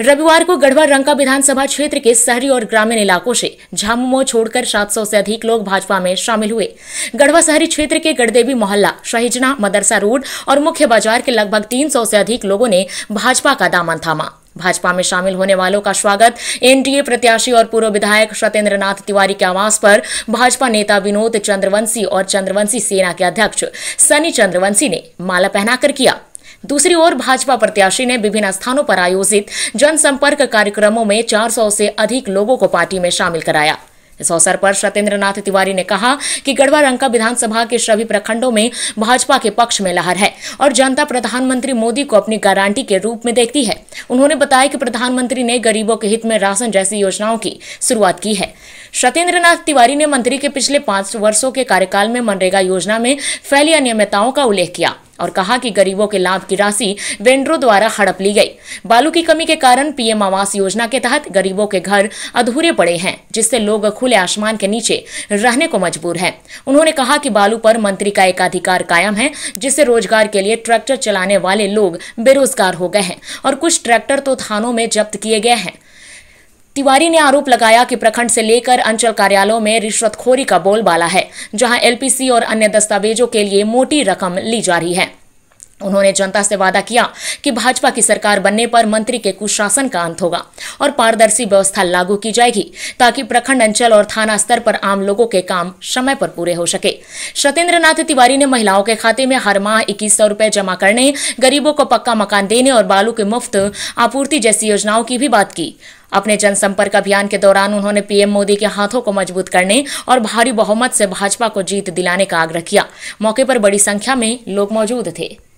रविवार को गढ़वा रंका विधानसभा क्षेत्र के शहरी और ग्रामीण इलाकों से झामुमो छोड़कर 700 से अधिक लोग भाजपा में शामिल हुए गढ़वा शहरी क्षेत्र के गढ़देवी मोहल्ला शहीजना मदरसा रोड और मुख्य बाजार के लगभग 300 से अधिक लोगों ने भाजपा का दामन थामा भाजपा में शामिल होने वालों का स्वागत एनडीए प्रत्याशी और पूर्व विधायक सत्येंद्र नाथ तिवारी के आवास पर भाजपा नेता विनोद चंद्रवंशी और चंद्रवंशी सेना के अध्यक्ष सनी चंद्रवंशी ने माला पहनाकर किया दूसरी ओर भाजपा प्रत्याशी ने विभिन्न स्थानों पर आयोजित जनसंपर्क कार्यक्रमों में 400 से अधिक लोगों को पार्टी में शामिल कराया इस अवसर पर सत्येंद्र नाथ तिवारी ने कहा कि गढ़वा रंका विधानसभा के सभी प्रखंडों में भाजपा के पक्ष में लहर है और जनता प्रधानमंत्री मोदी को अपनी गारंटी के रूप में देखती है उन्होंने बताया कि प्रधानमंत्री ने गरीबों के हित में राशन जैसी योजनाओं की शुरुआत की है सत्येंद्र नाथ तिवारी ने मंत्री के पिछले पांच वर्षो के कार्यकाल में मनरेगा योजना में फैली अनियमितताओं का उल्लेख किया और कहा कि गरीबों के लाभ की राशि वेंड्रो द्वारा हड़प ली गई बालू की कमी के कारण पीएम आवास योजना के तहत गरीबों के घर अधूरे पड़े हैं जिससे लोग खुले आसमान के नीचे रहने को मजबूर हैं उन्होंने कहा कि बालू पर मंत्री का एकाधिकार कायम है जिससे रोजगार के लिए ट्रैक्टर चलाने वाले लोग बेरोजगार हो गए हैं और कुछ ट्रैक्टर तो थानों में जब्त किए गए हैं तिवारी ने आरोप लगाया कि प्रखंड से लेकर अंचल कार्यालयों में रिश्वतखोरी का बोलबाला है जहां एलपीसी और अन्य दस्तावेजों के लिए मोटी रकम ली जा रही है उन्होंने जनता से वादा किया कि भाजपा की सरकार बनने पर मंत्री के कुशासन का अंत होगा और पारदर्शी व्यवस्था लागू की जाएगी ताकि प्रखंड अंचल और थाना स्तर पर आम लोगों के काम समय पर पूरे हो सके सत्येंद्र नाथ तिवारी ने महिलाओं के खाते में हर माह इक्कीस सौ रूपए जमा करने गरीबों को पक्का मकान देने और बालू के मुफ्त आपूर्ति जैसी योजनाओं की भी बात की अपने जनसंपर्क अभियान के दौरान उन्होंने पीएम मोदी के हाथों को मजबूत करने और भारी बहुमत से भाजपा को जीत दिलाने का आग्रह किया मौके पर बड़ी संख्या में लोग मौजूद थे